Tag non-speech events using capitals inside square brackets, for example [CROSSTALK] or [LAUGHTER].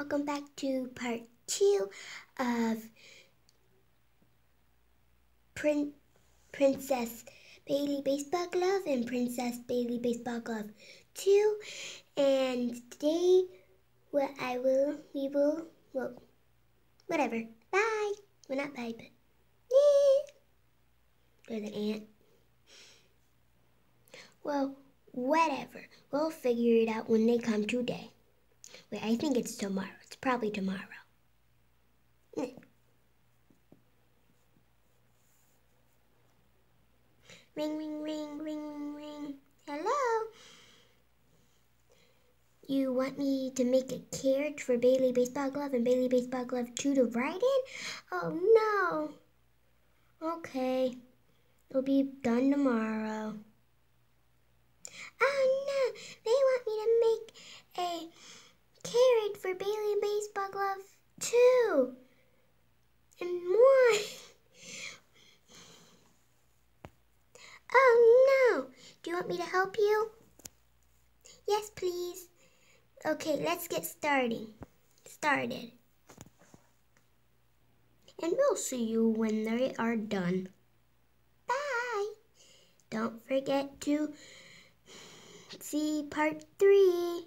welcome back to part two of Prin Princess Bailey Baseball Glove and Princess Bailey Baseball Glove 2. And today, what I will, we will, well, whatever. Bye. Well, not bye, but yeah. Or an ant. Well, whatever. We'll figure it out when they come today. Wait, I think it's tomorrow. It's probably tomorrow. Hmm. Ring, ring, ring, ring, ring. Hello? You want me to make a carriage for Bailey Baseball Glove and Bailey Baseball Glove 2 to ride in? Oh, no. Okay. It'll be done tomorrow. baseball glove two and one. [LAUGHS] oh no! Do you want me to help you? Yes, please. Okay, let's get starting. Started. And we'll see you when they are done. Bye! Don't forget to see part three.